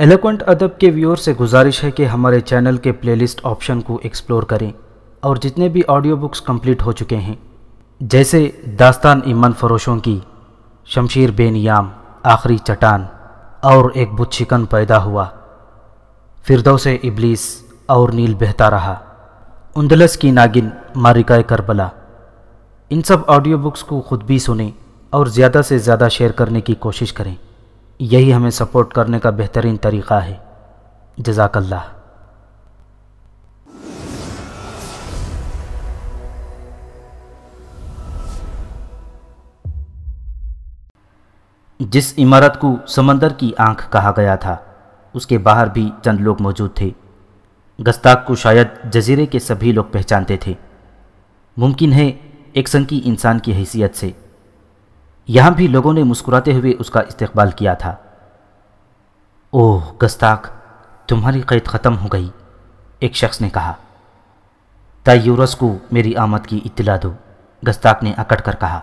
Eloquent अदब के viewer से गुजारिश है कि हमारे चैनल के प्लेलिस्ट ऑप्शन को एक्सप्लोर करें और जितने भी ऑडियो बुक्स कंप्लीट हो चुके हैं जैसे दास्तान ईमान फरोशों की शमशीर बेनियाम आखिरी चटान और एक बुच्छिकन पैदा हुआ फिरदौ से इबलीस और नील बहता रहा उंदलस की नागिन मारिकाए करबला इन सब ऑडियो बुक्स को खुद भी सुने और ज़्यादा से ज़्यादा शेयर करने की कोशिश करें यही हमें सपोर्ट करने का बेहतरीन तरीक़ा है जजाकल्ला जिस इमारत को समंदर की आंख कहा गया था उसके बाहर भी चंद लोग मौजूद थे गस्ताक को शायद जजीरे के सभी लोग पहचानते थे मुमकिन है एक संकी इंसान की हैसियत से यहाँ भी लोगों ने मुस्कुराते हुए उसका इस्तकबाल किया था ओह गस्ताक तुम्हारी कैद ख़त्म हो गई एक शख्स ने कहा तयूरस को मेरी आमद की इतला दो गस्ताक ने अकड़ कर कहा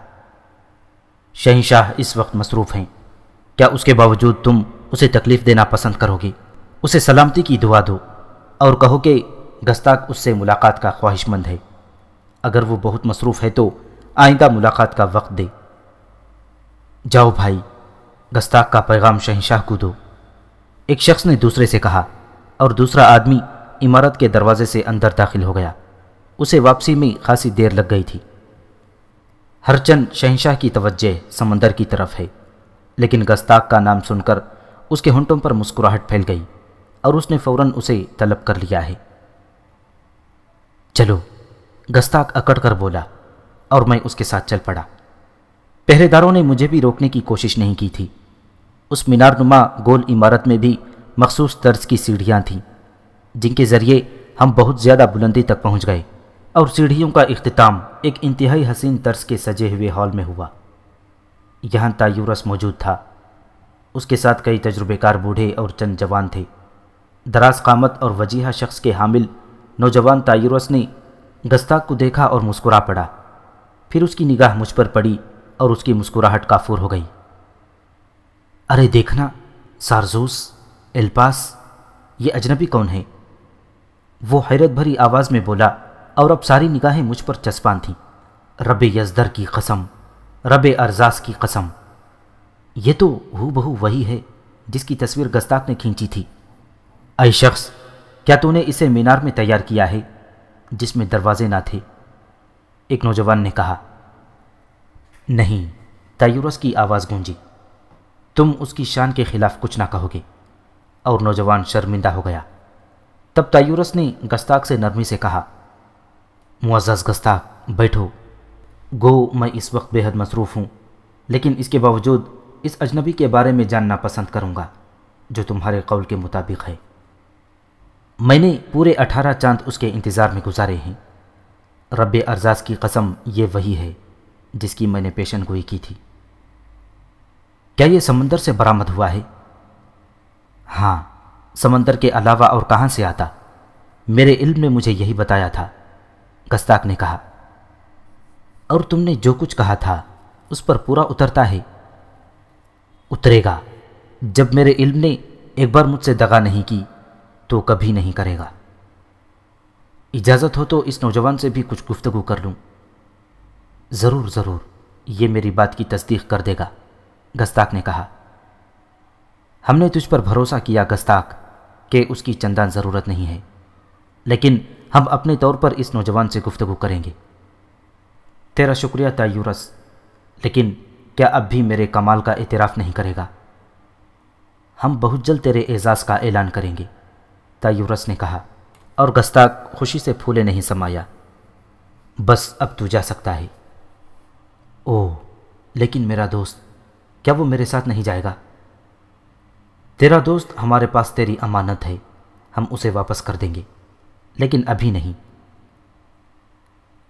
शहनशाह इस वक्त मसरूफ़ हैं क्या उसके बावजूद तुम उसे तकलीफ़ देना पसंद करोगे उसे सलामती की दुआ दो और कहो कि गस्ताक उससे मुलाकात का ख्वाहिशमंद है अगर वो बहुत मसरूफ़ है तो आइंदा मुलाकात का वक्त दे जाओ भाई गस्ताख का पैगाम शहनशाह को दो एक शख्स ने दूसरे से कहा और दूसरा आदमी इमारत के दरवाजे से अंदर दाखिल हो गया उसे वापसी में खासी देर लग गई थी हरचंद शहनशाह की तवज्जह समंदर की तरफ है लेकिन गस्ताख का नाम सुनकर उसके होंठों पर मुस्कुराहट फैल गई और उसने फौरन उसे तलब कर लिया है चलो गस्ताख अकड़ कर बोला और मैं उसके साथ चल पड़ा पहरेदारों ने मुझे भी रोकने की कोशिश नहीं की थी उस मीनारनुमा गोल इमारत में भी मखसूस तर्ज की सीढ़ियाँ थीं जिनके ज़रिए हम बहुत ज़्यादा बुलंदी तक पहुँच गए और सीढ़ियों का अख्ताम एक इंतहाई हसीन तर्ज के सजे हुए हॉल में हुआ यहाँ तायूरस मौजूद था उसके साथ कई तजुर्बेकार बूढ़े और चंद जवान थे दराज कामत और वजीहा शख्स के हामिल नौजवान तायूरस ने दस्ताक को देखा और मुस्कुरा पड़ा फिर उसकी निगाह मुझ पर पड़ी और उसकी मुस्कुराहट काफूर हो गई अरे देखना सारजूस एल्पास ये अजनबी कौन है वो हैरत भरी आवाज़ में बोला और अब सारी निगाहें मुझ पर चस्पान थीं रब यजदर की कसम रब अरजास की कसम ये तो हु वही है जिसकी तस्वीर गस्ताक ने खींची थी अय शख्स क्या तूने इसे मीनार में तैयार किया है जिसमें दरवाजे ना थे एक नौजवान ने कहा नहीं तयूरस की आवाज़ गूंजी तुम उसकी शान के खिलाफ कुछ ना कहोगे और नौजवान शर्मिंदा हो गया तब तयूरस ने गस्ताक से नरमी से कहा मुआज़ गस्ताक बैठो गो मैं इस वक्त बेहद मसरूफ़ हूँ लेकिन इसके बावजूद इस अजनबी के बारे में जानना पसंद करूँगा जो तुम्हारे कौल के मुताबिक है मैंने पूरे अठारह चांद उसके इंतज़ार में गुजारे हैं रब अर्जाज की कसम ये वही है जिसकी मैंने पेशन गोई की थी क्या यह समंदर से बरामद हुआ है हाँ समंदर के अलावा और कहां से आता मेरे इल्म ने मुझे यही बताया था गस्ताक ने कहा और तुमने जो कुछ कहा था उस पर पूरा उतरता है उतरेगा जब मेरे इल्म ने एक बार मुझसे दगा नहीं की तो कभी नहीं करेगा इजाज़त हो तो इस नौजवान से भी कुछ गुफ्तगु कर लूं ज़रूर ज़रूर ये मेरी बात की तस्दीक कर देगा गस्ताक ने कहा हमने तुझ पर भरोसा किया गस्ताक कि उसकी चंदा ज़रूरत नहीं है लेकिन हम अपने तौर पर इस नौजवान से गुफ्तु करेंगे तेरा शुक्रिया तयूरस लेकिन क्या अब भी मेरे कमाल का एतराफ़ नहीं करेगा हम बहुत जल्द तेरे एज़ाज़ का ऐलान करेंगे तायूरस ने कहा और गस्ताक खुशी से फूले नहीं समाया बस अब तू जा सकता है ओह लेकिन मेरा दोस्त क्या वो मेरे साथ नहीं जाएगा तेरा दोस्त हमारे पास तेरी अमानत है हम उसे वापस कर देंगे लेकिन अभी नहीं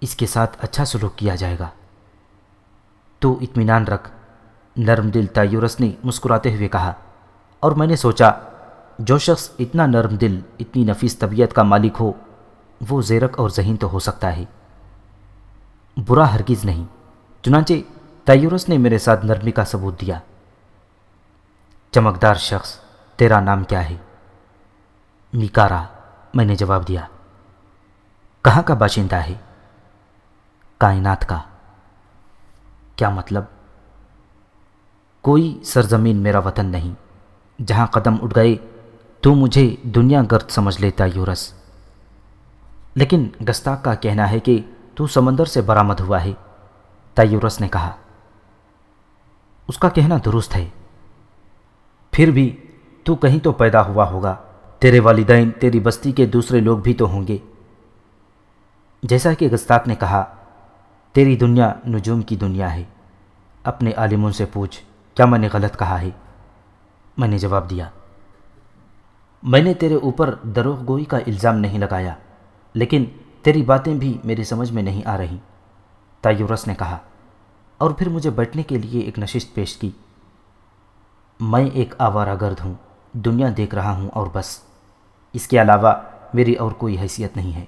इसके साथ अच्छा सलूक किया जाएगा तो इत्मीनान रख नर्म दिल तायूरस ने मुस्कुराते हुए कहा और मैंने सोचा जो शख्स इतना नर्म दिल इतनी नफीस तबीयत का मालिक हो वो जेरक और जहीन तो हो सकता है बुरा हरगिज़ नहीं चुनाचे तयूरस ने मेरे साथ नरमी का सबूत दिया चमकदार शख्स तेरा नाम क्या है निकारा मैंने जवाब दिया कहाँ का बाशिंदा है कायनात का क्या मतलब कोई सरजमीन मेरा वतन नहीं जहाँ कदम उठ गए तो मुझे दुनिया गर्द समझ लेता यूरस लेकिन गस्ताक का कहना है कि तू समंदर से बरामद हुआ है तायूरस ने कहा उसका कहना दुरुस्त है फिर भी तू कहीं तो पैदा हुआ होगा तेरे वालिदैन तेरी बस्ती के दूसरे लोग भी तो होंगे जैसा कि गस्ताक ने कहा तेरी दुनिया नजूम की दुनिया है अपने आलिमों से पूछ क्या मैंने गलत कहा है मैंने जवाब दिया मैंने तेरे ऊपर दरोह गोई का इल्ज़ाम नहीं लगाया लेकिन तेरी बातें भी मेरी समझ में नहीं आ रहीं तायुरस ने कहा और फिर मुझे बैठने के लिए एक नशिश पेश की मैं एक आवारा गर्द हूँ दुनिया देख रहा हूँ और बस इसके अलावा मेरी और कोई हैसियत नहीं है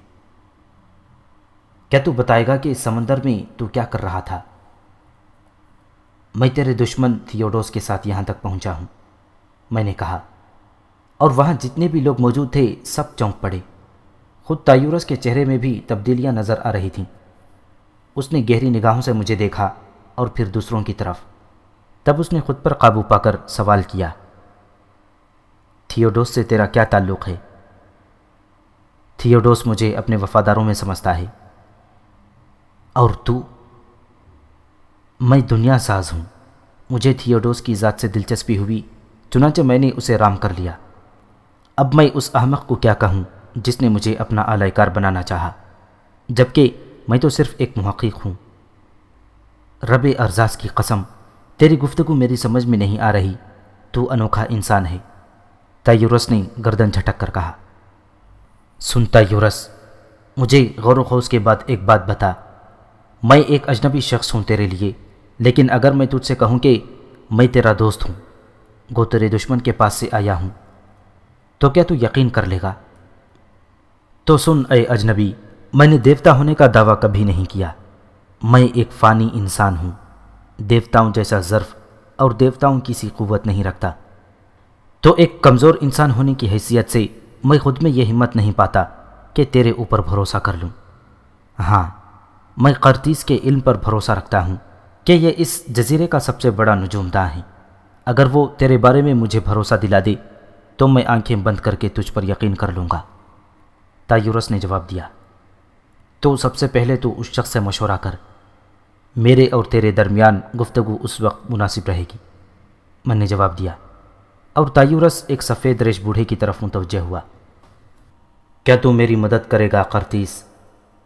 क्या तू बताएगा कि इस समंदर में तू क्या कर रहा था मैं तेरे दुश्मन थियोडोस के साथ यहाँ तक पहुँचा हूँ मैंने कहा और वहाँ जितने भी लोग मौजूद थे सब चौंक पड़े खुद तायुरस के चेहरे में भी तब्दीलियाँ नज़र आ रही थीं उसने गहरी निगाहों से मुझे देखा और फिर दूसरों की तरफ तब उसने खुद पर काबू पाकर सवाल किया थियोडोस से तेरा क्या ताल्लुक़ है थियोडोस मुझे अपने वफादारों में समझता है और तू मैं दुनिया साज हूँ मुझे थियोडोस की ज़ात से दिलचस्पी हुई चुनाचे मैंने उसे राम कर लिया अब मैं उस अहमक को क्या कहूँ जिसने मुझे अपना आलायकार बनाना चाहा जबकि मैं तो सिर्फ एक महक़ हूँ रब अर्जाज की कसम तेरी गुफ्तु मेरी समझ में नहीं आ रही तू अनोखा इंसान है तयरस ने गर्दन झटक कर कहा सुन यूरस मुझे गौर वोश के बाद एक बात बता मैं एक अजनबी शख्स हूँ तेरे लिए लेकिन अगर मैं तुझसे कहूँ कि मैं तेरा दोस्त हूँ गो तेरे दुश्मन के पास से आया हूँ तो क्या तू यकीन कर लेगा तो सुन अजनबी मैंने देवता होने का दावा कभी नहीं किया मैं एक फ़ानी इंसान हूँ देवताओं जैसा ज़र्फ और देवताओं की सी कुत नहीं रखता तो एक कमज़ोर इंसान होने की हैसियत से मैं खुद में यह हिम्मत नहीं पाता कि तेरे ऊपर भरोसा कर लूँ हाँ मैं करतीस के इल्म पर भरोसा रखता हूँ कि यह इस जजीरे का सबसे बड़ा नजूमदा है अगर वो तेरे बारे में मुझे भरोसा दिला दे तो मैं आंखें बंद करके तुझ पर यकीन कर लूँगा तायुरस ने जवाब दिया तो सबसे पहले तो उस शख्स से मशवरा कर मेरे और तेरे दरमियान गुफ्तगु उस वक्त मुनासिब रहेगी मन ने जवाब दिया और तायूरस एक सफ़ेद रेश बूढ़े की तरफ मुतवजह हुआ क्या तू मेरी मदद करेगा करतीस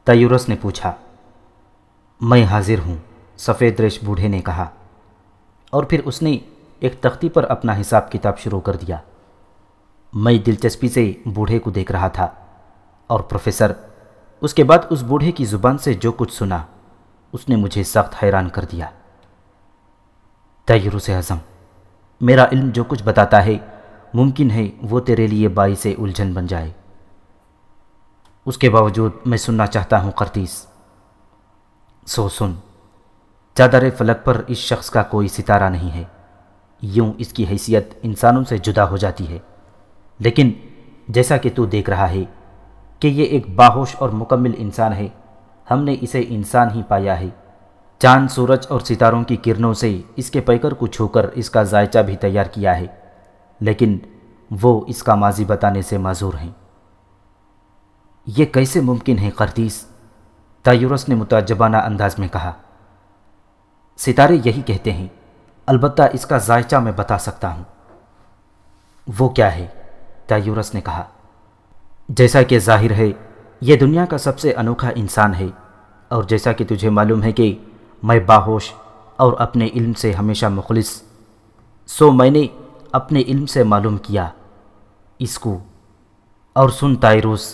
तयुरस ने पूछा मैं हाजिर हूँ सफ़ेद रेश बूढ़े ने कहा और फिर उसने एक तख्ती पर अपना हिसाब किताब शुरू कर दिया मैं दिलचस्पी से बूढ़े को देख रहा था और प्रोफेसर उसके बाद उस बूढ़े की ज़ुबान से जो कुछ सुना उसने मुझे सख्त हैरान कर दिया तयरुस अज़म मेरा इल्म जो कुछ बताता है मुमकिन है वो तेरे लिए बाई से उलझन बन जाए उसके बावजूद मैं सुनना चाहता हूँ करतीस सो सुन चादर फलक पर इस शख्स का कोई सितारा नहीं है यूँ इसकी हैसियत इंसानों से जुदा हो जाती है लेकिन जैसा कि तू देख रहा है कि ये एक बाहोश और मुकम्मल इंसान है हमने इसे इंसान ही पाया है चांद सूरज और सितारों की किरणों से इसके पैकर को छूकर इसका जायचा भी तैयार किया है लेकिन वो इसका माजी बताने से माजूर हैं ये कैसे मुमकिन है करतीस तायुरस ने मुताजबाना अंदाज में कहा सितारे यही कहते हैं अलबत्ता इसका जायचा मैं बता सकता हूँ वो क्या है तायुरस ने कहा जैसा कि जाहिर है यह दुनिया का सबसे अनोखा इंसान है और जैसा कि तुझे मालूम है कि मैं बाहोश और अपने इल्म से हमेशा मुखलिस सो मैंने अपने इल्म से मालूम किया इसको और सुन तायरूस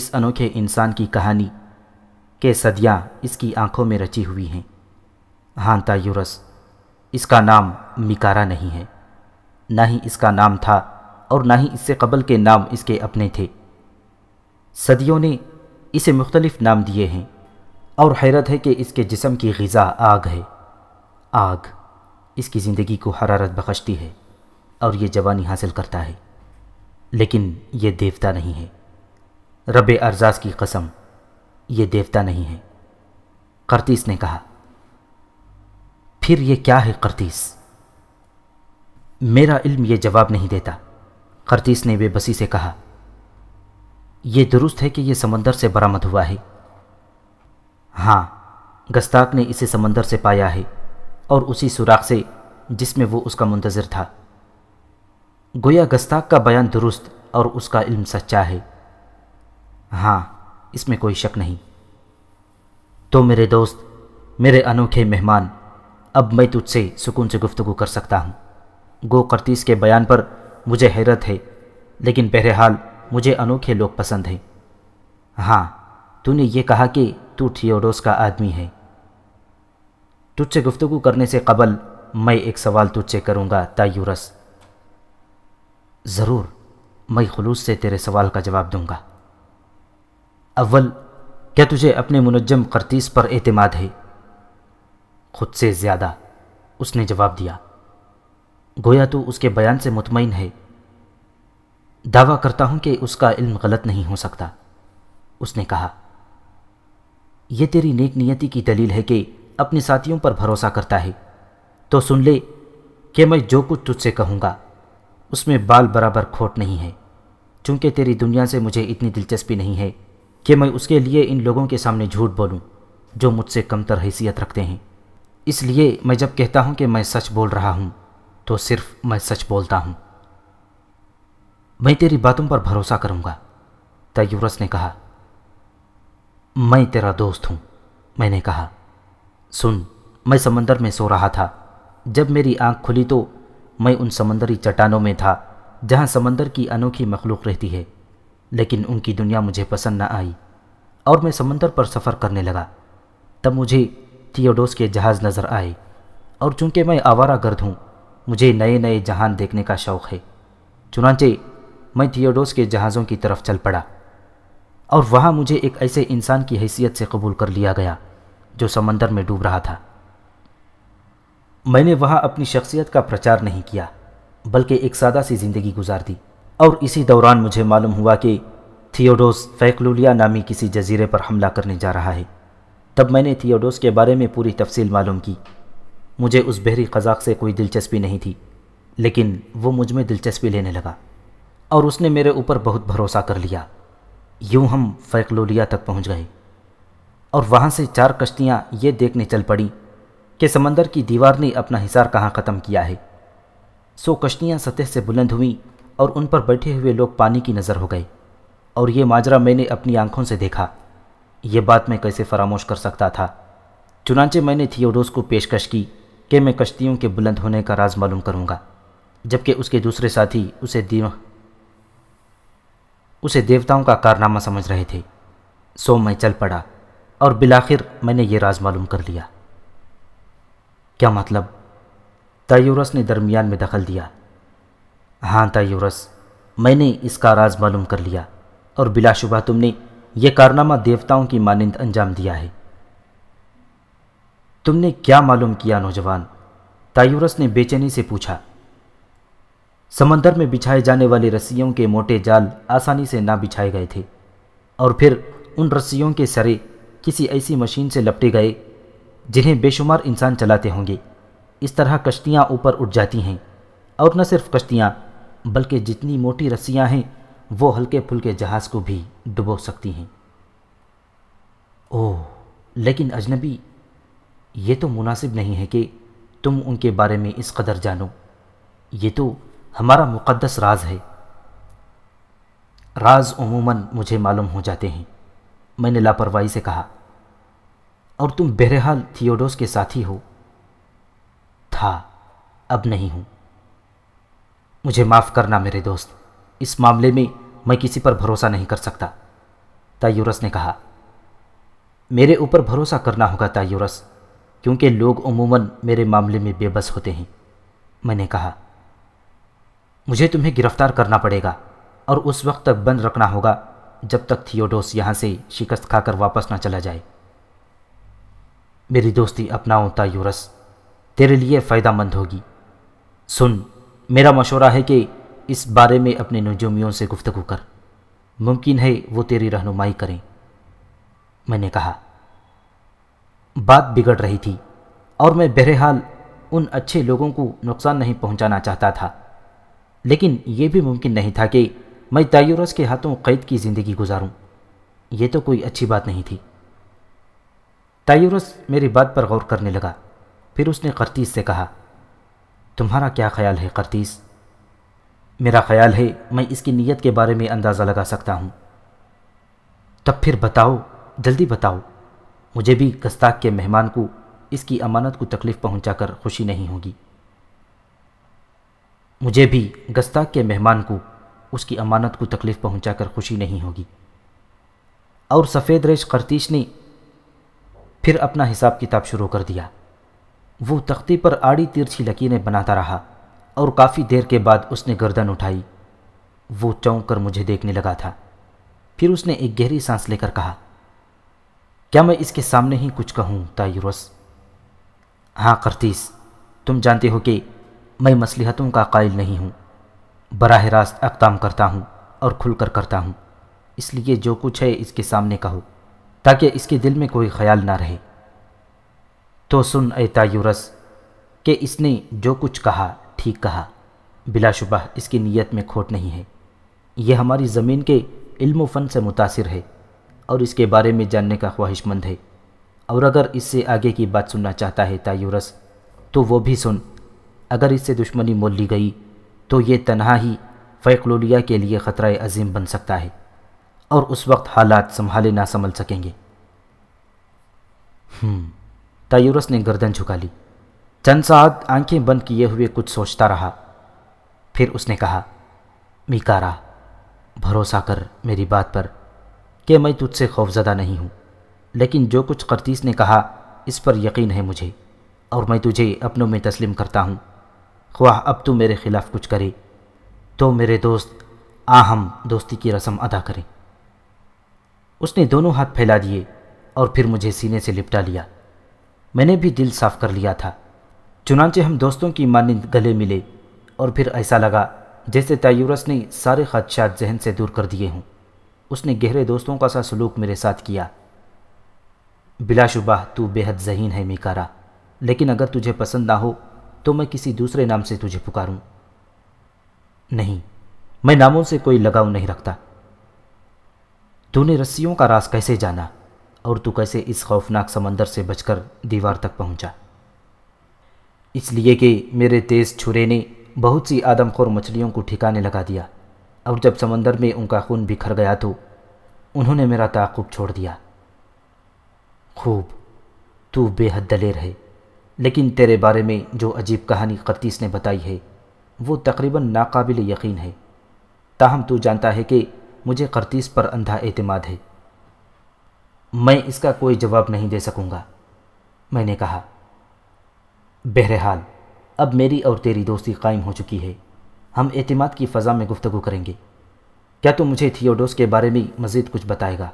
इस अनोखे इंसान की कहानी के सदियाँ इसकी आंखों में रची हुई हैं हाँ तायूरस इसका नाम मिकारा नहीं है ना ही इसका नाम था और ना ही इससे कबल के नाम इसके अपने थे सदियों ने इसे मुख्तलिफ़ नाम दिए हैं और हैरत है कि इसके जिसम की गज़ा आग है आग इसकी ज़िंदगी को हरारत बख्शती है और ये जवानी हासिल करता है लेकिन ये देवता नहीं है रब अरजाज की कसम ये देवता नहीं है करतीस ने कहा फिर ये क्या है करतीस मेरा इल्म ये जवाब नहीं देता करतीस ने बेबसी से कहा ये दुरुस्त है कि ये समंदर से बरामद हुआ है हाँ गस्ताक ने इसे समंदर से पाया है और उसी सुराख से जिसमें वो उसका मुंतज़र था गोया गस्ताक का बयान दुरुस्त और उसका इल्म सच्चा है हाँ इसमें कोई शक नहीं तो मेरे दोस्त मेरे अनोखे मेहमान अब मैं तुझसे सुकून से गुफ्तु कर सकता हूँ गो करतीस के बयान पर मुझे हैरत है लेकिन बहरहाल मुझे अनोखे लोग पसंद हैं हाँ तूने ये कहा कि तू थियोडोस का आदमी है तुझसे गुफ्तगु करने से कबल मैं एक सवाल तुझसे करूँगा तायुरस ज़रूर मैं खलूस से तेरे सवाल का जवाब दूंगा अव्वल क्या तुझे अपने मुनजम करतीस पर एतमाद है खुद से ज़्यादा उसने जवाब दिया गोया तू उसके बयान से मुतमिन है दावा करता हूं कि उसका इल्म गलत नहीं हो सकता उसने कहा यह तेरी नेक नियति की दलील है कि अपने साथियों पर भरोसा करता है तो सुन ले कि मैं जो कुछ तुझसे कहूँगा उसमें बाल बराबर खोट नहीं है चूँकि तेरी दुनिया से मुझे इतनी दिलचस्पी नहीं है कि मैं उसके लिए इन लोगों के सामने झूठ बोलूँ जो मुझसे कमतर हैसियत रखते हैं इसलिए मैं जब कहता हूँ कि मैं सच बोल रहा हूँ तो सिर्फ मैं सच बोलता हूँ मैं तेरी बातों पर भरोसा करूंगा तयूरस ने कहा मैं तेरा दोस्त हूं मैंने कहा सुन मैं समंदर में सो रहा था जब मेरी आंख खुली तो मैं उन समंदरी चट्टानों में था जहां समंदर की अनोखी मखलूक रहती है लेकिन उनकी दुनिया मुझे पसंद न आई और मैं समंदर पर सफ़र करने लगा तब मुझे थियोडोस के जहाज़ नज़र आए और चूंकि मैं आवारा गर्द हूँ मुझे नए नए जहान देखने का शौक़ है चुनाचे मैं थियोडोस के जहाज़ों की तरफ चल पड़ा और वहाँ मुझे एक ऐसे इंसान की हैसियत से कबूल कर लिया गया जो समंदर में डूब रहा था मैंने वहाँ अपनी शख्सियत का प्रचार नहीं किया बल्कि एक सादा सी ज़िंदगी गुजार दी और इसी दौरान मुझे मालूम हुआ कि थियोडोस फैकलुलिया नामी किसी जजीरे पर हमला करने जा रहा है तब मैंने थियोडोस के बारे में पूरी तफसील मालूम की मुझे उस बहरी कजाक से कोई दिलचस्पी नहीं थी लेकिन वो मुझ में दिलचस्पी लेने लगा और उसने मेरे ऊपर बहुत भरोसा कर लिया यूं हम फैकलोलिया तक पहुंच गए और वहां से चार कश्तियां ये देखने चल पड़ी कि समंदर की दीवार ने अपना हिसार कहाँ ख़त्म किया है सो कश्तियां सतह से बुलंद हुई और उन पर बैठे हुए लोग पानी की नज़र हो गए और ये माजरा मैंने अपनी आंखों से देखा ये बात मैं कैसे फरामोश कर सकता था चुनाचे मैंने थियोडोस को पेशकश की कि मैं कश्तियों के बुलंद होने का राज मालूम करूँगा जबकि उसके दूसरे साथी उसे दीवा उसे देवताओं का कारनामा समझ रहे थे सो मैं चल पड़ा और बिलाखिर मैंने ये राज मालूम कर लिया क्या मतलब तयूरस ने दरमियान में दखल दिया हाँ तायूरस मैंने इसका राज मालूम कर लिया और बिलाशुबा तुमने यह कारनामा देवताओं की मानंद अंजाम दिया है तुमने क्या मालूम किया नौजवान तायूरस ने बेचैनी से पूछा समंदर में बिछाए जाने वाले रस्सियों के मोटे जाल आसानी से ना बिछाए गए थे और फिर उन रस्सियों के सरे किसी ऐसी मशीन से लपटे गए जिन्हें बेशुमार इंसान चलाते होंगे इस तरह कश्तियाँ ऊपर उठ जाती हैं और न सिर्फ कश्तियाँ बल्कि जितनी मोटी रस्सियाँ हैं वो हल्के फुल्के जहाज़ को भी डुबो सकती हैं ओह लेकिन अजनबी ये तो मुनासिब नहीं है कि तुम उनके बारे में इस कदर जानो ये तो हमारा मुक़दस राज है राज उमूमन मुझे मालूम हो जाते हैं मैंने लापरवाही से कहा और तुम बहरहाल थियोडोस के साथी हो था अब नहीं हूं मुझे माफ़ करना मेरे दोस्त इस मामले में मैं किसी पर भरोसा नहीं कर सकता तायूरस ने कहा मेरे ऊपर भरोसा करना होगा तायूरस क्योंकि लोग उमूमन मेरे मामले में बेबस होते हैं मैंने कहा मुझे तुम्हें गिरफ्तार करना पड़ेगा और उस वक्त तक बंद रखना होगा जब तक थियोडोस यहाँ से शिकस्त खाकर वापस ना चला जाए मेरी दोस्ती अपनाओता यूरस तेरे लिए फ़ायदा मंद होगी सुन मेरा मशवरा है कि इस बारे में अपने नजूमियों से गुफ्तगु कर मुमकिन है वो तेरी रहनुमाई करें मैंने कहा बात बिगड़ रही थी और मैं बहरहाल उन अच्छे लोगों को नुकसान नहीं पहुंचाना चाहता था लेकिन यह भी मुमकिन नहीं था कि मैं तायुरस के हाथों कैद की ज़िंदगी गुजारूं। यह तो कोई अच्छी बात नहीं थी तायुरस मेरी बात पर गौर करने लगा फिर उसने करतीस से कहा तुम्हारा क्या ख्याल है करतीस मेरा ख्याल है मैं इसकी नीयत के बारे में अंदाज़ा लगा सकता हूँ तब फिर बताओ जल्दी बताओ मुझे भी कस्ताक के मेहमान को इसकी अमानत को तकलीफ़ पहुँचा खुशी नहीं होगी मुझे भी गस्ताक के मेहमान को उसकी अमानत को तकलीफ़ पहुंचाकर खुशी नहीं होगी और सफ़ेद रेश करतीश ने फिर अपना हिसाब किताब शुरू कर दिया वो तख्ती पर आड़ी तिरछी लकीरें बनाता रहा और काफ़ी देर के बाद उसने गर्दन उठाई वो चौंक कर मुझे देखने लगा था फिर उसने एक गहरी सांस लेकर कहा क्या मैं इसके सामने ही कुछ कहूँ तायुरस हाँ करतीस तुम जानते हो कि मैं मसलहतों का कायल नहीं हूँ बरह रास्त अकदाम करता हूँ और खुलकर करता हूँ इसलिए जो कुछ है इसके सामने कहो ताकि इसके दिल में कोई ख्याल ना रहे तो सुन ए तायुरस कि इसने जो कुछ कहा ठीक कहा बिलाशुबा इसकी नीयत में खोट नहीं है यह हमारी ज़मीन के इल्म फ़न से मुतासर है और इसके बारे में जानने का ख्वाहिशमंद है और अगर इससे आगे की बात सुनना चाहता है तायुरस तो वो भी सुन अगर इससे दुश्मनी मोल ली गई तो ये तनहा ही फ़ैकलोलिया के लिए ख़तरा अजीम बन सकता है और उस वक्त हालात संभाले ना संभल सकेंगे हम्म, तयूरस ने गर्दन झुका ली चंद साद आंखें बंद किए हुए कुछ सोचता रहा फिर उसने कहा मिकारा भरोसा कर मेरी बात पर कि मैं तुझसे खौफजदा नहीं हूँ लेकिन जो कुछ करतीस ने कहा इस पर यकीन है मुझे और मैं तुझे अपनों में तस्लीम करता हूँ ख्वाह अब तू मेरे ख़िलाफ़ कुछ करे तो मेरे दोस्त आ हम दोस्ती की रस्म अदा करें उसने दोनों हाथ फैला दिए और फिर मुझे सीने से लिपटा लिया मैंने भी दिल साफ कर लिया था चुनाचे हम दोस्तों की मानंद गले मिले और फिर ऐसा लगा जैसे तयूरस ने सारे खदशात जहन से दूर कर दिए हों उसने गहरे दोस्तों का सा सलूक मेरे साथ किया बिलाशुबा तू बेहद जहीन है मिकारा लेकिन अगर तुझे पसंद ना हो तो मैं किसी दूसरे नाम से तुझे पुकारूं नहीं मैं नामों से कोई लगाव नहीं रखता तूने रस्सियों का रास कैसे जाना और तू कैसे इस खौफनाक समंदर से बचकर दीवार तक पहुंचा इसलिए कि मेरे तेज़ छुरे ने बहुत सी आदमखोर मछलियों को ठिकाने लगा दिया और जब समंदर में उनका खून बिखर गया तो उन्होंने मेरा ताकुब छोड़ दिया खूब तू बेहद दलेर है लेकिन तेरे बारे में जो अजीब कहानी कतीस ने बताई है वो तकरीबन नाकाबिल यकीन है ताहम तू जानता है कि मुझे करतीस पर अंधा एतमाद है मैं इसका कोई जवाब नहीं दे सकूंगा मैंने कहा बहरहाल अब मेरी और तेरी दोस्ती कायम हो चुकी है हम एतमाद की फ़ज़ा में गुफ्तु करेंगे क्या तू मुझे थियोडोस के बारे में मज़ीद कुछ बताएगा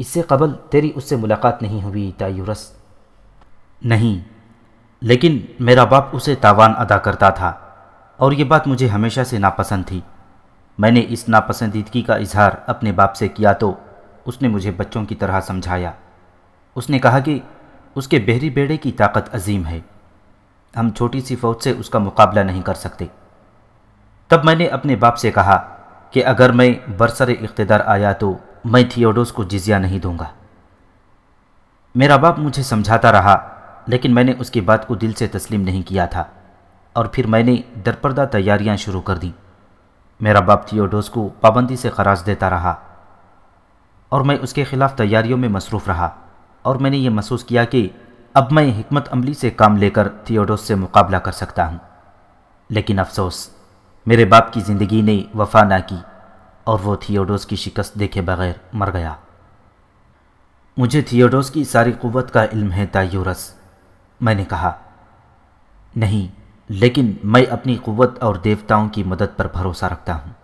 इससे कबल तेरी उससे मुलाकात नहीं हुई तायुरस नहीं लेकिन मेरा बाप उसे तावान अदा करता था और ये बात मुझे हमेशा से नापसंद थी मैंने इस नापसंदीदगी का इजहार अपने बाप से किया तो उसने मुझे बच्चों की तरह समझाया उसने कहा कि उसके बहरी बेड़े की ताकत अजीम है हम छोटी सी फौज से उसका मुकाबला नहीं कर सकते तब मैंने अपने बाप से कहा कि अगर मैं बरसर इकतदार आया तो मैं थियोडोस को जिजिया नहीं दूंगा मेरा बाप मुझे समझाता रहा लेकिन मैंने उसकी बात को दिल से तस्लीम नहीं किया था और फिर मैंने दरपर्दा तैयारियां शुरू कर दी मेरा बाप थियोडोस को पाबंदी से खराज देता रहा और मैं उसके ख़िलाफ़ तैयारियों में मसरूफ़ रहा और मैंने ये महसूस किया कि अब मैं हमत अमली से काम लेकर थियोडोस से मुकाबला कर सकता हूँ लेकिन अफसोस मेरे बाप की ज़िंदगी ने वफा ना की और वो थियोडोस की शिकस्त देखे बगैर मर गया मुझे थियोडोस की सारी क़वत का इल्म है तायूरस मैंने कहा नहीं लेकिन मैं अपनी कुवत और देवताओं की मदद पर भरोसा रखता हूँ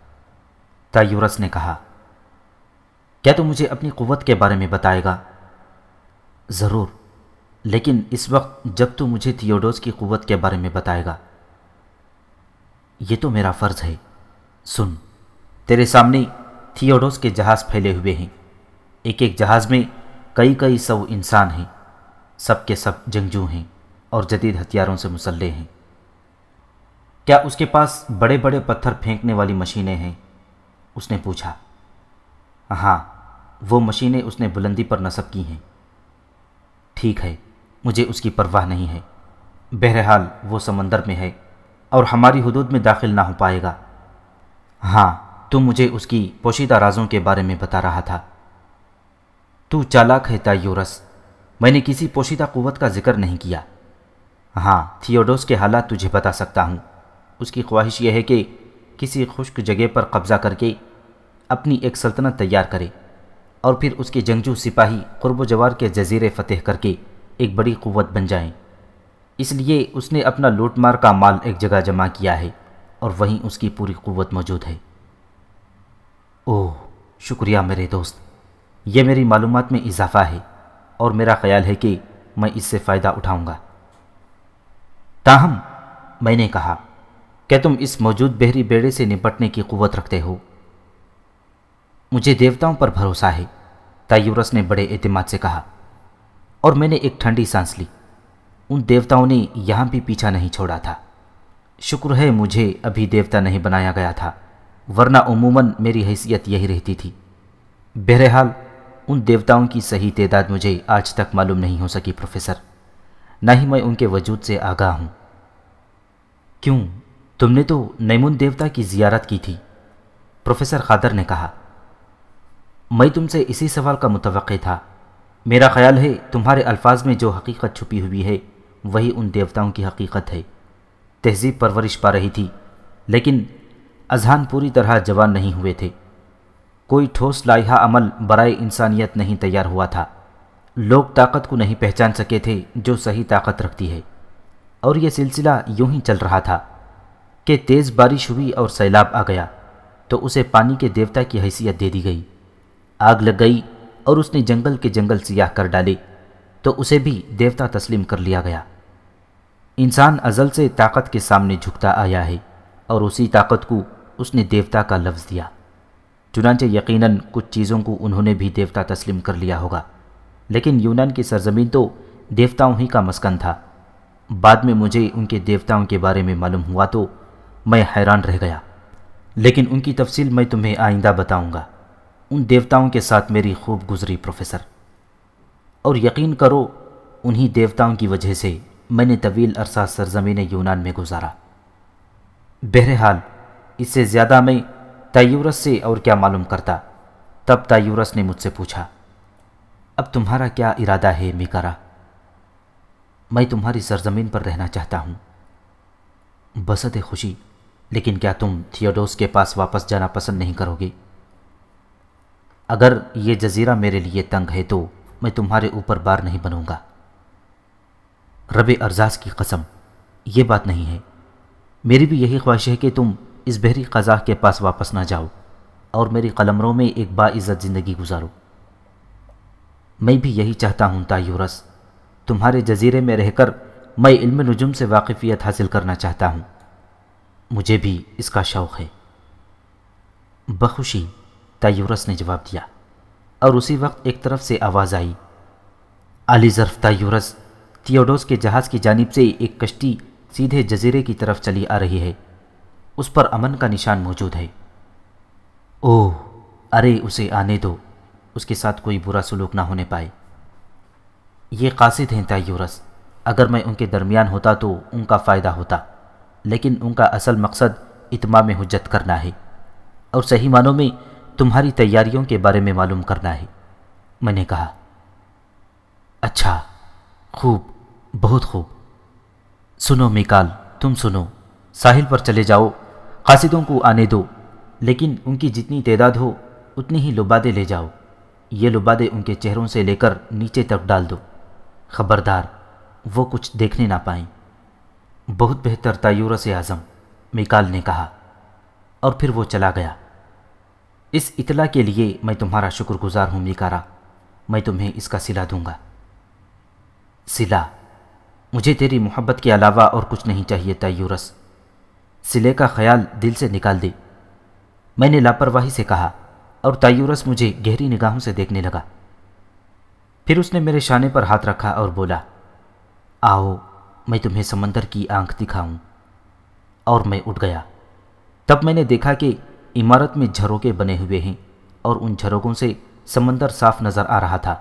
तायुरस ने कहा क्या तू तो मुझे अपनी कुवत के बारे में बताएगा ज़रूर लेकिन इस वक्त जब तू मुझे थियोडोस की कुवत के बारे में बताएगा ये तो मेरा फ़र्ज़ है सुन तेरे सामने थियोडोस के जहाज़ फैले हुए हैं एक एक जहाज़ में कई कई सौ इंसान हैं सब के सब जंगजू हैं और जदीद हथियारों से मुसल्ले हैं क्या उसके पास बड़े बड़े पत्थर फेंकने वाली मशीनें हैं उसने पूछा हाँ वो मशीनें उसने बुलंदी पर नस्ब की हैं ठीक है मुझे उसकी परवाह नहीं है बहरहाल वो समंदर में है और हमारी हदूद में दाखिल ना हो पाएगा हाँ तू मुझे उसकी पोशीदा राजों के बारे में बता रहा था तू चालाक है तायूरस मैंने किसी पोशीदा कुवत का जिक्र नहीं किया हाँ थियोडोस के हालात तुझे बता सकता हूँ उसकी ख्वाहिश यह है कि किसी खुश्क जगह पर कब्ज़ा करके अपनी एक सल्तनत तैयार करे और फिर उसके जंगजू सिपाही क़ुरब जवार के जजीरे फ़तेह करके एक बड़ी क़वत बन जाएं। इसलिए उसने अपना लूटमार का माल एक जगह जमा किया है और वहीं उसकी पूरी कुवत मौजूद है ओह शुक्रिया मेरे दोस्त यह मेरी मालूमात में इजाफ़ा है और मेरा ख्याल है कि मैं इससे फ़ायदा उठाऊंगा ताहम मैंने कहा क्या तुम इस मौजूद बहरी बेड़े से निपटने की कुवत रखते हो मुझे देवताओं पर भरोसा है तायुरस ने बड़े अतमाद से कहा और मैंने एक ठंडी सांस ली उन देवताओं ने यहाँ भी पीछा नहीं छोड़ा था शुक्र है मुझे अभी देवता नहीं बनाया गया था वरना उमूमन मेरी हैसियत यही रहती थी बहरहाल उन देवताओं की सही तदाद मुझे आज तक मालूम नहीं हो सकी प्रोफेसर न ही मैं उनके वजूद से आगाह हूं क्यों तुमने तो नैमुन देवता की जियारत की थी प्रोफेसर खादर ने कहा मैं तुमसे इसी सवाल का मुतव था मेरा ख्याल है तुम्हारे अल्फाज में जो हकीकत छुपी हुई है वही उन देवताओं की हकीकत है तहजीब परवरिश पा रही थी लेकिन अजहान पूरी तरह जवान नहीं हुए थे कोई ठोस लाइहा अमल बरए इंसानियत नहीं तैयार हुआ था लोग ताकत को नहीं पहचान सके थे जो सही ताकत रखती है और यह सिलसिला यूं ही चल रहा था कि तेज़ बारिश हुई और सैलाब आ गया तो उसे पानी के देवता की हैसियत दे दी गई आग लग गई और उसने जंगल के जंगल सियाह कर डाले तो उसे भी देवता तस्लीम कर लिया गया इंसान अजल से ताकत के सामने झुकता आया है और उसी ताकत को उसने देवता का लफ्ज़ दिया चुनाचे यकीनन कुछ चीज़ों को उन्होंने भी देवता तस्लीम कर लिया होगा लेकिन यूनान की सरजमीन तो देवताओं ही का मस्कन था बाद में मुझे उनके देवताओं के बारे में मालूम हुआ तो मैं हैरान रह गया लेकिन उनकी तफसील मैं तुम्हें आइंदा बताऊंगा उन देवताओं के साथ मेरी खूब गुजरी प्रोफेसर और यकीन करो उन्हीं देवताओं की वजह से मैंने तवील अरसा सरजमीन यूनान में गुजारा बहरहाल इससे ज़्यादा मैं तयूरस से और क्या मालूम करता तब तायूरस ने मुझसे पूछा अब तुम्हारा क्या इरादा है मिकारा मैं तुम्हारी सरजमीन पर रहना चाहता हूँ बसत खुशी लेकिन क्या तुम थियोडोस के पास वापस जाना पसंद नहीं करोगे अगर ये जजीरा मेरे लिए तंग है तो मैं तुम्हारे ऊपर बार नहीं बनूंगा रब अरजाज की कसम ये बात नहीं है मेरी भी यही ख्वाहिश है कि तुम इस बहरी क़ज़ा के पास वापस ना जाओ और मेरी कलमरों में एक बाज़्ज़त ज़िंदगी गुजारो मैं भी यही चाहता हूँ तायुरस तुम्हारे जजीरे में रहकर मैं इल्म नजुम से वाकिफ़ियत हासिल करना चाहता हूँ मुझे भी इसका शौक़ है बखुशी तायुरस ने जवाब दिया और उसी वक्त एक तरफ से आवाज़ आई अली ज़रफ़ तायुरस थियोडोस के जहाज़ की जानब से एक कश्ती सीधे जजीरे की तरफ चली आ रही है उस पर अमन का निशान मौजूद है ओह अरे उसे आने दो उसके साथ कोई बुरा सलूक ना होने पाए ये कासिद हैं तयूरस अगर मैं उनके दरमियान होता तो उनका फ़ायदा होता लेकिन उनका असल मकसद इतमा में हजत करना है और सही मानों में तुम्हारी तैयारियों के बारे में मालूम करना है मैंने कहा अच्छा खूब बहुत खूब सुनो मिकाल तुम सुनो साहिल पर चले जाओ कासिदों को आने दो लेकिन उनकी जितनी तादाद हो उतनी ही लुबादे ले जाओ ये लुबादे उनके चेहरों से लेकर नीचे तक डाल दो खबरदार वो कुछ देखने ना पाएं बहुत बेहतर तयूरस से आज़म मिकाल ने कहा और फिर वो चला गया इस इतला के लिए मैं तुम्हारा शुक्रगुजार हूँ मिकारा मैं तुम्हें इसका सिला दूंगा सिला मुझे तेरी मोहब्बत के अलावा और कुछ नहीं चाहिए तयूरस सिले का ख्याल दिल से निकाल दी मैंने लापरवाही से कहा और तायुरस मुझे गहरी निगाहों से देखने लगा फिर उसने मेरे शाने पर हाथ रखा और बोला आओ मैं तुम्हें समंदर की आंख दिखाऊं और मैं उठ गया तब मैंने देखा कि इमारत में झरोके बने हुए हैं और उन झरोकों से समंदर साफ नज़र आ रहा था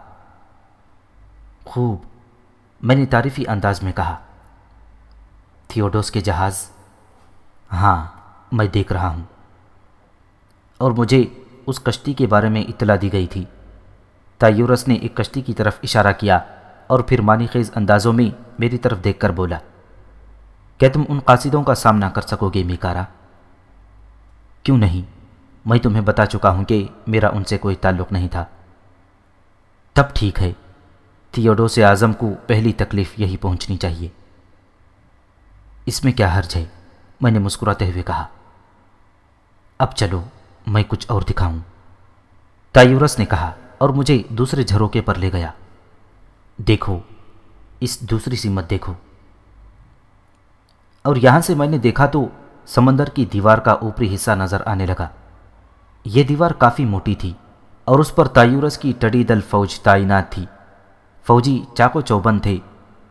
खूब मैंने तारीफी अंदाज में कहा थियोडोस के जहाज़ हाँ मैं देख रहा हूँ और मुझे उस कश्ती के बारे में इतला दी गई थी तायूरस ने एक कश्ती की तरफ इशारा किया और फिर मानीखेज अंदाज़ों में मेरी तरफ देखकर बोला क्या तुम उन कासिदों का सामना कर सकोगे मिकारा क्यों नहीं मैं तुम्हें बता चुका हूँ कि मेरा उनसे कोई ताल्लुक नहीं था तब ठीक है थियोडो से आज़म को पहली तकलीफ़ यही पहुँचनी चाहिए इसमें क्या हर्ज है मैंने मुस्कुराते हुए कहा अब चलो मैं कुछ और दिखाऊं। तायूरस ने कहा और मुझे दूसरे झरोके पर ले गया देखो इस दूसरी सीमत देखो और यहां से मैंने देखा तो समंदर की दीवार का ऊपरी हिस्सा नज़र आने लगा यह दीवार काफ़ी मोटी थी और उस पर तायूरस की टडी दल फौज तैनात थी फौजी चाको चौबंद थे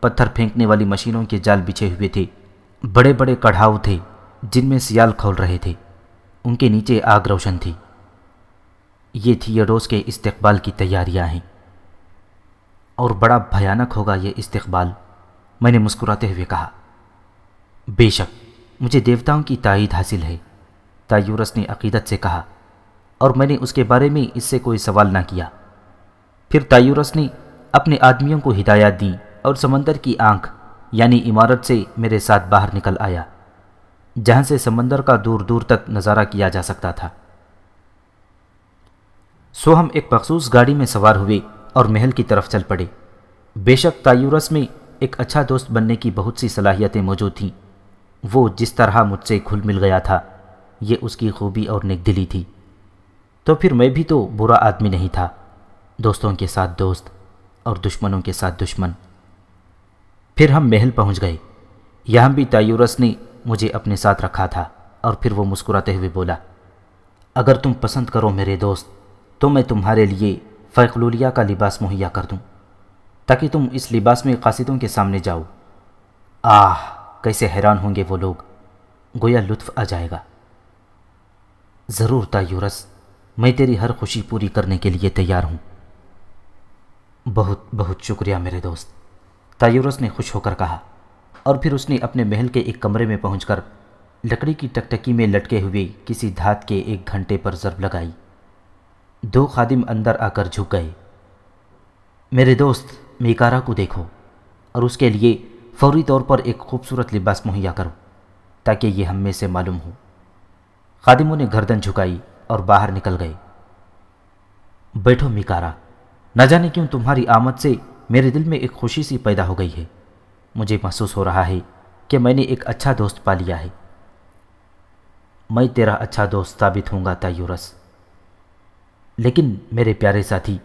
पत्थर फेंकने वाली मशीनों के जाल बिछे हुए थे बड़े बड़े कढ़ाव थे जिनमें सियाल खोल रहे थे उनके नीचे आग रोशन थी ये थियोडोस के इस्तबाल की तैयारियां हैं और बड़ा भयानक होगा ये इस्तबाल मैंने मुस्कुराते हुए कहा बेशक मुझे देवताओं की ताइद हासिल है तायूरस ने अकीदत से कहा और मैंने उसके बारे में इससे कोई सवाल ना किया फिर तायूरस ने अपने आदमियों को हिदायत दी और समंदर की आंख यानी इमारत से मेरे साथ बाहर निकल आया जहाँ से समंदर का दूर दूर तक नज़ारा किया जा सकता था सो हम एक मखसूस गाड़ी में सवार हुए और महल की तरफ चल पड़े बेशक तायुरस में एक अच्छा दोस्त बनने की बहुत सी सलाहियतें मौजूद थीं वो जिस तरह मुझसे खुल मिल गया था ये उसकी खूबी और निकदिली थी तो फिर मैं भी तो बुरा आदमी नहीं था दोस्तों के साथ दोस्त और दुश्मनों के साथ दुश्मन फिर हम महल पहुंच गए यहाँ भी तायूरस ने मुझे अपने साथ रखा था और फिर वो मुस्कुराते हुए बोला अगर तुम पसंद करो मेरे दोस्त तो मैं तुम्हारे लिए फ़ैखलूलिया का लिबास मुहैया कर दूँ ताकि तुम इस लिबास में कासिदों के सामने जाओ आह कैसे हैरान होंगे वो लोग गोया लुत्फ आ जाएगा ज़रूर तायूरस मैं तेरी हर खुशी पूरी करने के लिए तैयार हूँ बहुत बहुत शुक्रिया मेरे दोस्त तायुरस ने खुश होकर कहा और फिर उसने अपने महल के एक कमरे में पहुंचकर लकड़ी की टकटकी में लटके हुए किसी धात के एक घंटे पर जरब लगाई दो खादिम अंदर आकर झुक गए मेरे दोस्त मेकारा को देखो और उसके लिए फौरी तौर पर एक खूबसूरत लिबास मुहैया करो ताकि ये हम में से मालूम हो खादिमों ने गर्दन झुकाई और बाहर निकल गए बैठो मिकारा न जाने क्यों तुम्हारी आमद से मेरे दिल में एक खुशी सी पैदा हो गई है मुझे महसूस हो रहा है कि मैंने एक अच्छा दोस्त पा लिया है मैं तेरा अच्छा दोस्त साबित होऊंगा तायूरस लेकिन मेरे प्यारे साथी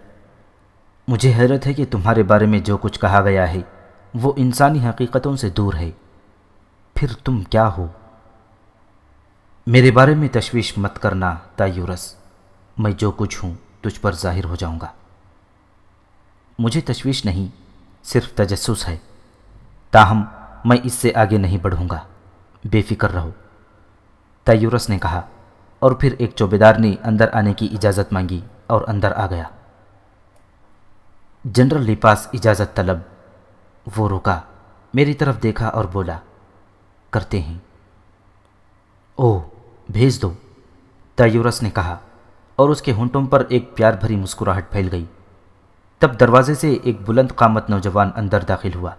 मुझे हैरत है कि तुम्हारे बारे में जो कुछ कहा गया है वो इंसानी हकीकतों से दूर है फिर तुम क्या हो मेरे बारे में तशवीश मत करना तायूरस मैं जो कुछ हूँ तुझ पर जाहिर हो जाऊँगा मुझे तशवीश नहीं सिर्फ तजस्सुस है ताहम मैं इससे आगे नहीं बढ़ूँगा बेफिक्र रहो तयूरस ने कहा और फिर एक चौबेदार ने अंदर आने की इजाज़त मांगी और अंदर आ गया जनरल लिपास इजाज़त तलब वो रुका मेरी तरफ देखा और बोला करते हैं ओह भेज दो तयूरस ने कहा और उसके होंठों पर एक प्यार भरी मुस्कुराहट फैल गई तब दरवाजे से एक बुलंद कामत नौजवान अंदर दाखिल हुआ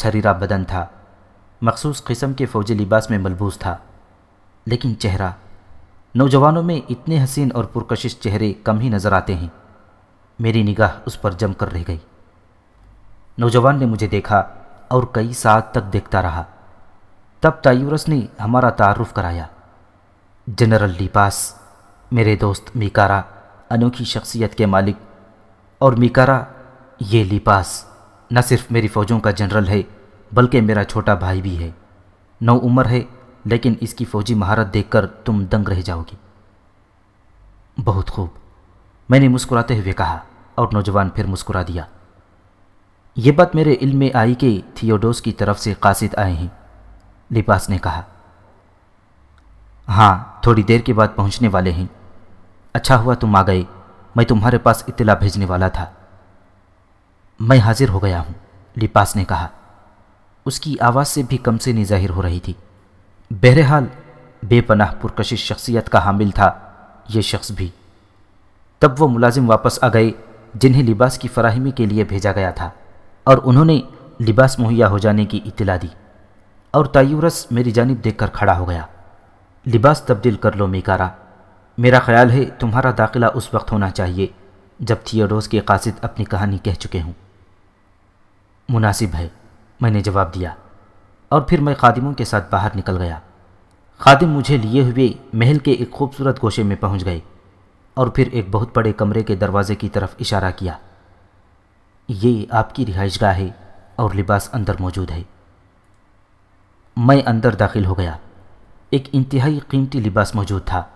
छरीरा बदन था मखसूस किस्म के फ़ौजी लिबास में मलबूस था लेकिन चेहरा नौजवानों में इतने हसीन और पुरकशिश चेहरे कम ही नज़र आते हैं मेरी निगाह उस पर जमकर रह गई नौजवान ने मुझे देखा और कई साल तक देखता रहा तब तायूरस ने हमारा तारफ़ कराया जनरल लिबास मेरे दोस्त मिकारा अनोखी शख्सियत के मालिक और मिकारा ये लिपास न सिर्फ मेरी फ़ौजों का जनरल है बल्कि मेरा छोटा भाई भी है नौ उम्र है लेकिन इसकी फ़ौजी महारत देखकर तुम दंग रह जाओगी बहुत खूब मैंने मुस्कुराते हुए कहा और नौजवान फिर मुस्कुरा दिया ये बात मेरे इल्म में आई कि थियोडोस की तरफ से कासिद आए हैं लिपास ने कहा हाँ थोड़ी देर के बाद पहुंचने वाले हैं अच्छा हुआ तुम आ गए मैं तुम्हारे पास इतला भेजने वाला था मैं हाजिर हो गया हूँ लिपास ने कहा उसकी आवाज़ से भी कम से नहीं जाहिर हो रही थी बहरहाल बेपनाह पुरकशिश शख्सियत का हामिल था यह शख्स भी तब वो मुलाजिम वापस आ गए जिन्हें लिबास की फराहमी के लिए भेजा गया था और उन्होंने लिबास मुहैया हो जाने की इतला दी और तायुरस मेरी जानब देखकर खड़ा हो गया लिबास तब्दील कर लो मिकारा मेरा ख्याल है तुम्हारा दाखिला उस वक्त होना चाहिए जब थियोडोस के कासिद अपनी कहानी कह चुके हों मुनासिब है मैंने जवाब दिया और फिर मैं खादिमों के साथ बाहर निकल गया खादिम मुझे लिए हुए महल के एक खूबसूरत गोशे में पहुंच गए और फिर एक बहुत बड़े कमरे के दरवाजे की तरफ इशारा किया ये आपकी रिहाइशगाह है और लिबास अंदर मौजूद है मैं अंदर दाखिल हो गया एक इंतहाई कीमती लिबास मौजूद था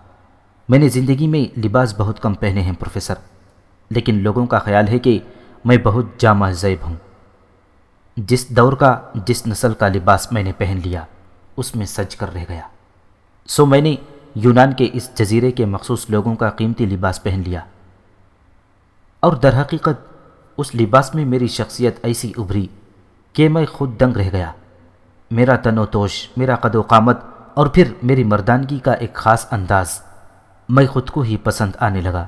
मैंने ज़िंदगी में लिबास बहुत कम पहने हैं प्रोफेसर लेकिन लोगों का ख्याल है कि मैं बहुत जामा जैब हूँ जिस दौर का जिस नस्ल का लिबास मैंने पहन लिया उसमें सज कर रह गया सो मैंने यूनान के इस जजीरे के मखसूस लोगों का कीमती लिबास पहन लिया और दरहकीकत उस लिबास में मेरी शख्सियत ऐसी उभरी कि मैं खुद दंग रह गया मेरा तनोतोश मेरा कदोकामत और फिर मेरी मर्दानगी का एक ख़ास अंदाज़ मैं खुद को ही पसंद आने लगा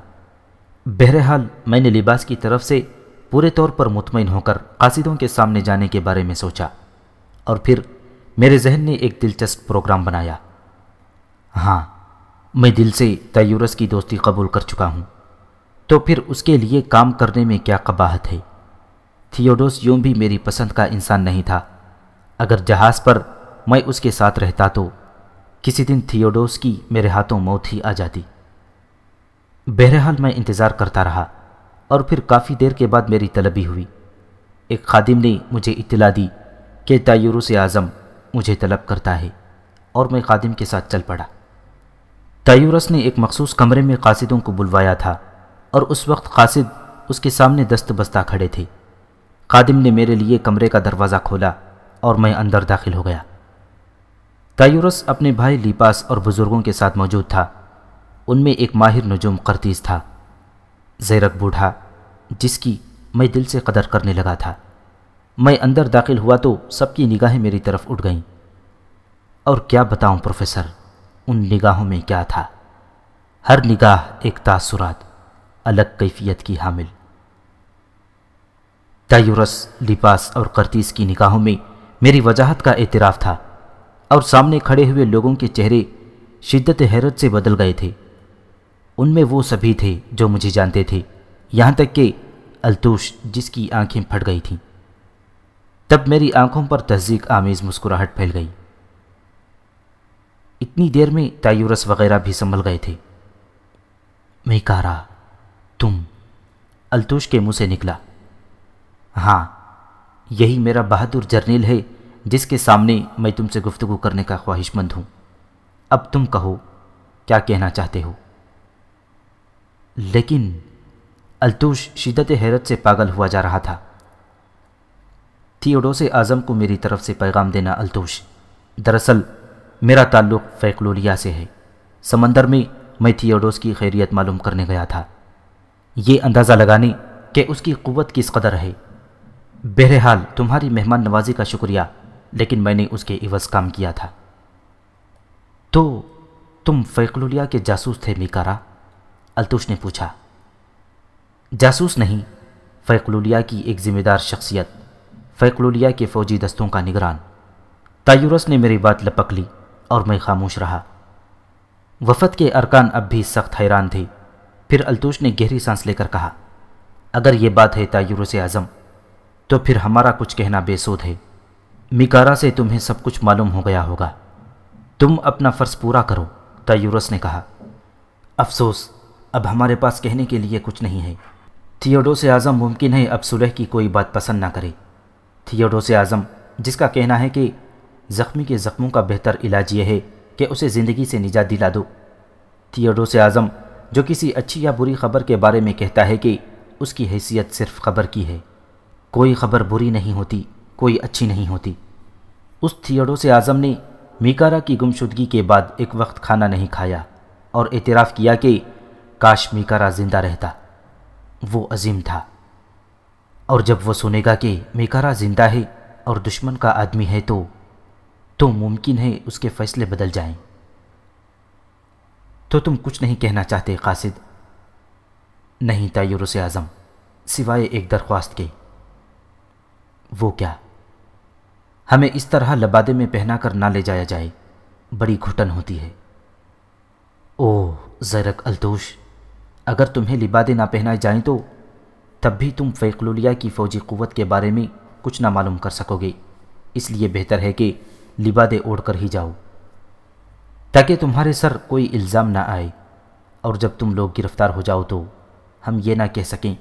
बहरहाल मैंने लिबास की तरफ से पूरे तौर पर मुतमिन होकर कासिदों के सामने जाने के बारे में सोचा और फिर मेरे जहन ने एक दिलचस्प प्रोग्राम बनाया हाँ मैं दिल से तयूरस की दोस्ती कबूल कर चुका हूँ तो फिर उसके लिए काम करने में क्या कबाहत है थियोडोस यूं भी मेरी पसंद का इंसान नहीं था अगर जहाज़ पर मैं उसके साथ रहता तो किसी दिन थियोडोस की मेरे हाथों मौत ही आ जाती बहरहाल मैं इंतज़ार करता रहा और फिर काफ़ी देर के बाद मेरी तलबी हुई एक खादिम ने मुझे इतला दी कि तायुरुस आज़म मुझे तलब करता है और मैं खादिम के साथ चल पड़ा तयूरस ने एक मखसूस कमरे में कासिदों को बुलवाया था और उस वक्त कासिद उसके सामने दस्त बस्ता खड़े थे खादिम ने मेरे लिए कमरे का दरवाज़ा खोला और मैं अंदर दाखिल हो गया कायूरस अपने भाई लिपास और बुजुर्गों के साथ मौजूद था उनमें एक माहिर नजूम करतीस था जैरक बूढ़ा जिसकी मैं दिल से कदर करने लगा था मैं अंदर दाखिल हुआ तो सबकी निगाहें मेरी तरफ उठ गईं और क्या बताऊं प्रोफेसर उन निगाहों में क्या था हर निगाह एक तासुरात अलग कैफियत की हामिल कायूरस लिपास और करतीस की निगाहों में मेरी वजाहत का एतराफ़ था और सामने खड़े हुए लोगों के चेहरे शिद्दत हैरत से बदल गए थे उनमें वो सभी थे जो मुझे जानते थे यहाँ तक कि अलतूश जिसकी आंखें फट गई थीं तब मेरी आंखों पर तहजीक आमेज़ मुस्कुराहट फैल गई इतनी देर में तायुरस वगैरह भी संभल गए थे मैं कह रहा तुम अलतूश के मुंह से निकला हाँ यही मेरा बहादुर जर्नील है जिसके सामने मैं तुमसे गुफ्तु करने का ख्वाहिशमंद हूँ अब तुम कहो क्या कहना चाहते हो लेकिन अलतूश शिदत हैरत से पागल हुआ जा रहा था थियोडोस आज़म को मेरी तरफ से पैगाम देना अलतोश दरअसल मेरा ताल्लुक़ फ़ैकलोलिया से है समंदर में मैं थियोडोस की खैरियत मालूम करने गया था ये अंदाज़ा लगाने कि उसकी क़वत किस कदर है बहरहाल तुम्हारी मेहमान नवाजी का शुक्रिया लेकिन मैंने उसके इवज काम किया था तो तुम फैकलुलिया के जासूस थे मिकारा अलतुश ने पूछा जासूस नहीं फैकलुलिया की एक जिम्मेदार शख्सियत फैकलुलिया के फौजी दस्तों का निगरान तायुरस ने मेरी बात लपक ली और मैं खामोश रहा वफद के अरकान अब भी सख्त हैरान थे फिर अलतुश ने गहरी सांस लेकर कहा अगर ये बात है तायुरस आज़म तो फिर हमारा कुछ कहना बेसोध है मिकारा से तुम्हें सब कुछ मालूम हो गया होगा तुम अपना फ़र्ज पूरा करो तयूरस ने कहा अफसोस अब हमारे पास कहने के लिए कुछ नहीं है थियोडो से आज़म मुमकिन है अब सुलह की कोई बात पसंद ना करे थियोडो से आज़म जिसका कहना है कि ज़ख्मी के ज़ख्मों का बेहतर इलाज यह है कि उसे ज़िंदगी से निजात दिला दो थियोडो से आज़म जो किसी अच्छी या बुरी खबर के बारे में कहता है कि उसकी हैसियत सिर्फ खबर की है कोई खबर बुरी नहीं होती कोई अच्छी नहीं होती उस थिएटर से आज़म ने मीकारा की गुमशुदगी के बाद एक वक्त खाना नहीं खाया और एतराफ़ किया कि काश मीकारा ज़िंदा रहता वो अजीम था और जब वो सुनेगा कि मीकारा ज़िंदा है और दुश्मन का आदमी है तो तो मुमकिन है उसके फ़ैसले बदल जाएं। तो तुम कुछ नहीं कहना चाहते कासिद नहीं तायुर से आज़म सिवाय एक दरख्वास्त के वो क्या हमें इस तरह लबादे में पहना कर ना ले जाया जाए बड़ी घुटन होती है ओह जैरक अलतोष अगर तुम्हें लिबादे ना पहनाए जाएं तो तब भी तुम फ़ैकलोलिया की फ़ौजी क़वत के बारे में कुछ ना मालूम कर सकोगे इसलिए बेहतर है कि लिबादे ओढ़ कर ही जाओ ताकि तुम्हारे सर कोई इल्ज़ाम ना आए और जब तुम लोग गिरफ़्तार हो जाओ तो हम ये ना कह सकें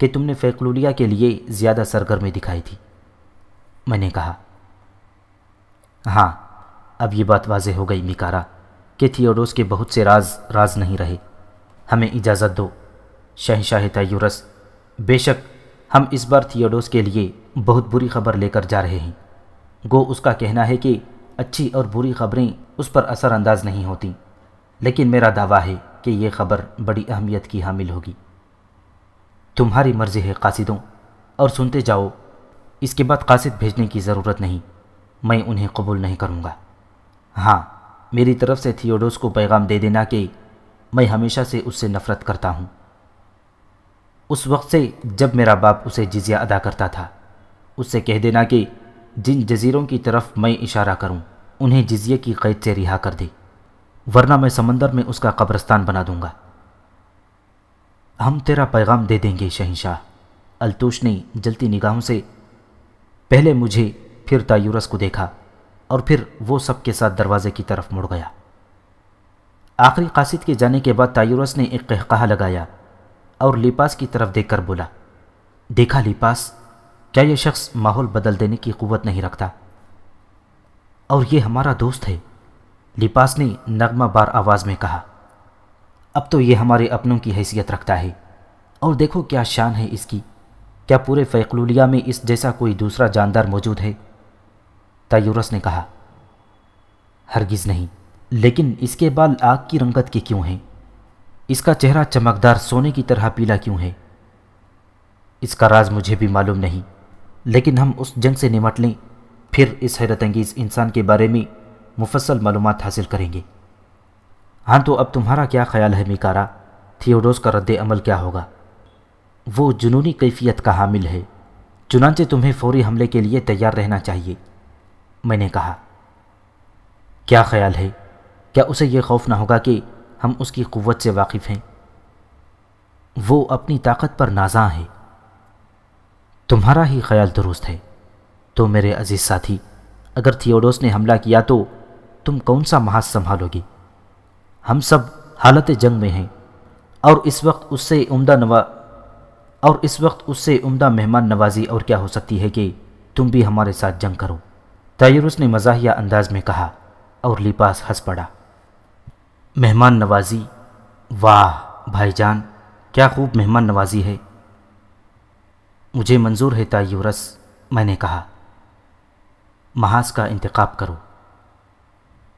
कि तुमने फ़ैकलोलिया के लिए ज़्यादा सरगर्मी दिखाई थी मैंने कहा हाँ अब ये बात वाजह हो गई मिकारा के थियोडोस के बहुत से राज राज नहीं रहे हमें इजाज़त दो शहशाह तयरस बेशक हम इस बार थियोडोस के लिए बहुत बुरी खबर लेकर जा रहे हैं गो उसका कहना है कि अच्छी और बुरी खबरें उस पर असरअंदाज नहीं होती लेकिन मेरा दावा है कि ये खबर बड़ी अहमियत की हामिल होगी तुम्हारी मर्ज़ी है कासिदों और सुनते जाओ इसके बाद कासिद भेजने की ज़रूरत नहीं मैं उन्हें कबूल नहीं करूँगा हाँ मेरी तरफ से थियोडोस को पैगाम दे देना कि मैं हमेशा से उससे नफ़रत करता हूँ उस वक्त से जब मेरा बाप उसे जिजिया अदा करता था उससे कह देना कि जिन जजीरों की तरफ मैं इशारा करूँ उन्हें जिजिए की कैद से रिहा कर दे वरना मैं समंदर में उसका कब्रस्तान बना दूंगा हम तेरा पैगाम दे देंगे शहनशाह अलतोश ने जलती निगाहों से पहले मुझे फिर तायूरस को देखा और फिर वो सबके साथ दरवाजे की तरफ मुड़ गया आखिरी कासिद के जाने के बाद तायूरस ने एक कहकहा लगाया और लिपास की तरफ देखकर बोला देखा लिपास क्या यह शख्स माहौल बदल देने की क़वत नहीं रखता और ये हमारा दोस्त है लिपास ने नगमा बार आवाज़ में कहा अब तो ये हमारे अपनों की हैसियत रखता है और देखो क्या शान है इसकी क्या पूरे फ़ैकलूलिया में इस जैसा कोई दूसरा जानदार मौजूद है तायूरस ने कहा हरगिज़ नहीं लेकिन इसके बाल आग की रंगत के क्यों हैं इसका चेहरा चमकदार सोने की तरह पीला क्यों है इसका राज मुझे भी मालूम नहीं लेकिन हम उस जंग से निमट लें फिर इस हैरतंगेज इंसान के बारे में मुफसल मालूम हासिल करेंगे हाँ तो अब तुम्हारा क्या ख्याल है मिकारा थियोडोस का रद्द अमल क्या होगा वो जुनूनी कैफियत का हामिल है चुनाचे तुम्हें फौरी हमले के लिए तैयार रहना चाहिए मैंने कहा क्या ख्याल है क्या उसे यह खौफ ना होगा कि हम उसकी क़वत से वाकिफ़ हैं वो अपनी ताकत पर नाजा है तुम्हारा ही ख्याल दुरुस्त है तो मेरे अज़ीज़ साथी अगर थियोडोस ने हमला किया तो तुम कौन सा महाज संभालोगे हम सब हालत जंग में हैं और इस वक्त उससे उम्दा नवा और इस वक्त उससे उम्दा मेहमान नवाजी और क्या हो सकती है कि तुम भी हमारे साथ जंग करो तयरुस ने मजाहिया अंदाज में कहा और लिपास हंस पड़ा मेहमान नवाजी वाह भाईजान क्या खूब मेहमान नवाजी है मुझे मंजूर है तयरस मैंने कहा महाज का इंतखब करो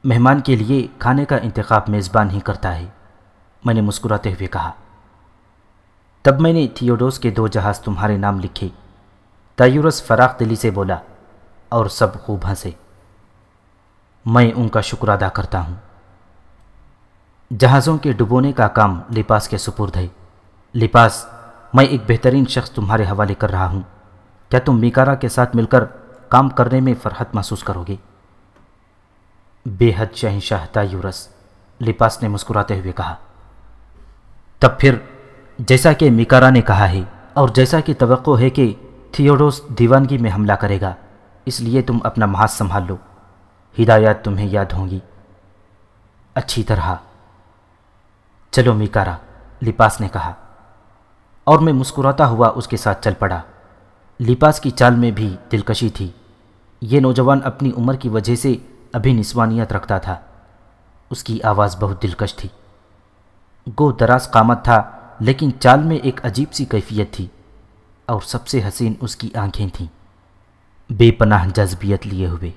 मेहमान के लिए खाने का इंतखब मेज़बान ही करता है मैंने मुस्कुराते हुए कहा तब मैंने थियोडोस के दो जहाज़ तुम्हारे नाम लिखे तायुरस फराख दिली से बोला और सब खूब हंसे मैं उनका शुक्र अदा करता हूँ जहाज़ों के डुबोने का काम लिपास के सुपुर्द है लिपास मैं एक बेहतरीन शख्स तुम्हारे हवाले कर रहा हूँ क्या तुम मिकारा के साथ मिलकर काम करने में फ़रहत महसूस करोगे बेहद शहनशाहता यूरस लिपास ने मुस्कुराते हुए कहा तब फिर जैसा कि मिकारा ने कहा है और जैसा कि तो है कि थियोडोस दीवानगी में हमला करेगा इसलिए तुम अपना महा संभाल लो हिदायत तुम्हें याद होंगी अच्छी तरह चलो मिकारा लिपास ने कहा और मैं मुस्कुराता हुआ उसके साथ चल पड़ा लिपास की चाल में भी दिलकशी थी ये नौजवान अपनी उम्र की वजह से अभी निस्वानियत रखता था उसकी आवाज़ बहुत दिलकश थी गो दराज कामत था लेकिन चाल में एक अजीब सी कैफियत थी और सबसे हसीन उसकी आंखें थीं बेपनाह जज्बियत लिए हुए